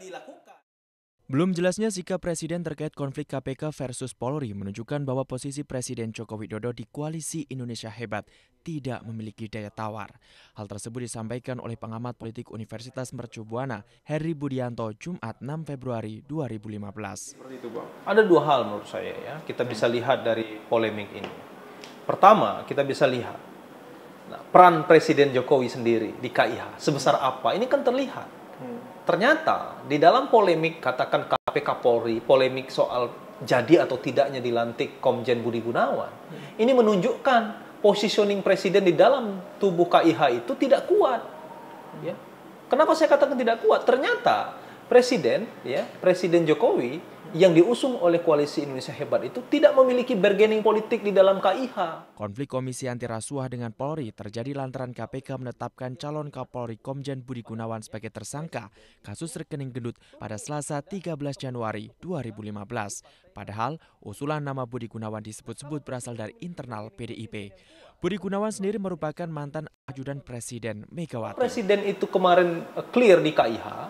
dilakukan. Belum jelasnya sikap Presiden terkait konflik KPK versus Polri menunjukkan bahwa posisi Presiden Joko Widodo di Koalisi Indonesia Hebat tidak memiliki daya tawar. Hal tersebut disampaikan oleh pengamat politik Universitas Mercubuana, Heri Budianto, Jumat 6 Februari 2015. Ada dua hal menurut saya ya, kita bisa lihat dari polemik ini. Pertama, kita bisa lihat nah, peran Presiden Jokowi sendiri di KIH sebesar apa. Ini kan terlihat ternyata di dalam polemik katakan KPK Polri, polemik soal jadi atau tidaknya dilantik Komjen Budi Gunawan, hmm. ini menunjukkan positioning presiden di dalam tubuh KIH itu tidak kuat. Ya. Kenapa saya katakan tidak kuat? Ternyata presiden, ya presiden Jokowi yang diusung oleh koalisi Indonesia Hebat itu tidak memiliki bargaining politik di dalam KIH. Konflik Komisi Anti Rasuah dengan Polri terjadi lantaran KPK menetapkan calon Kapolri Komjen Budi Gunawan sebagai tersangka kasus rekening gendut pada Selasa 13 Januari 2015. Padahal usulan nama Budi Gunawan disebut-sebut berasal dari internal PDIP. Budi Gunawan sendiri merupakan mantan ajudan Presiden Megawati. Presiden itu kemarin eh, clear di KIH